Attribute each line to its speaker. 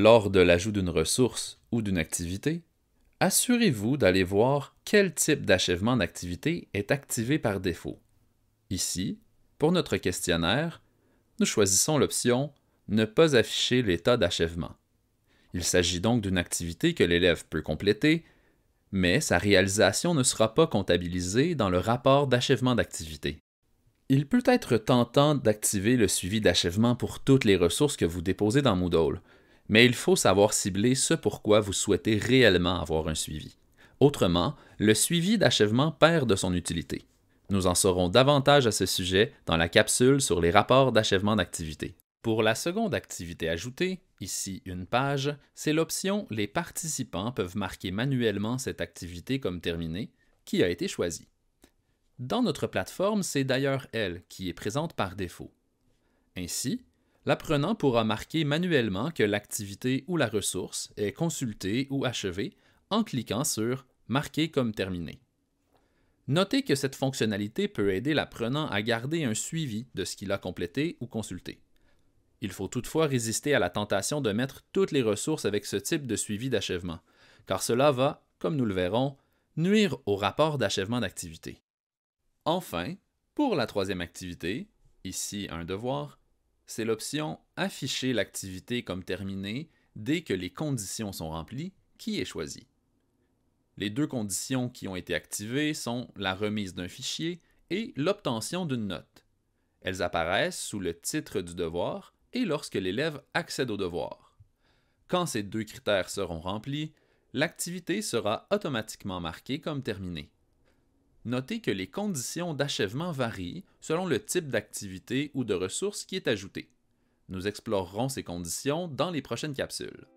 Speaker 1: Lors de l'ajout d'une ressource ou d'une activité, assurez-vous d'aller voir quel type d'achèvement d'activité est activé par défaut. Ici, pour notre questionnaire, nous choisissons l'option Ne pas afficher l'état d'achèvement. Il s'agit donc d'une activité que l'élève peut compléter, mais sa réalisation ne sera pas comptabilisée dans le rapport d'achèvement d'activité. Il peut être tentant d'activer le suivi d'achèvement pour toutes les ressources que vous déposez dans Moodle, mais il faut savoir cibler ce pourquoi vous souhaitez réellement avoir un suivi. Autrement, le suivi d'achèvement perd de son utilité. Nous en saurons davantage à ce sujet dans la capsule sur les rapports d'achèvement d'activité. Pour la seconde activité ajoutée, ici une page, c'est l'option Les participants peuvent marquer manuellement cette activité comme terminée qui a été choisie. Dans notre plateforme, c'est d'ailleurs elle qui est présente par défaut. Ainsi, L'apprenant pourra marquer manuellement que l'activité ou la ressource est consultée ou achevée en cliquant sur Marquer comme terminé. Notez que cette fonctionnalité peut aider l'apprenant à garder un suivi de ce qu'il a complété ou consulté. Il faut toutefois résister à la tentation de mettre toutes les ressources avec ce type de suivi d'achèvement, car cela va, comme nous le verrons, nuire au rapport d'achèvement d'activité. Enfin, pour la troisième activité, ici un devoir, c'est l'option Afficher l'activité comme terminée dès que les conditions sont remplies qui est choisie. Les deux conditions qui ont été activées sont la remise d'un fichier et l'obtention d'une note. Elles apparaissent sous le titre du devoir et lorsque l'élève accède au devoir. Quand ces deux critères seront remplis, l'activité sera automatiquement marquée comme terminée notez que les conditions d'achèvement varient selon le type d'activité ou de ressources qui est ajoutée. Nous explorerons ces conditions dans les prochaines capsules.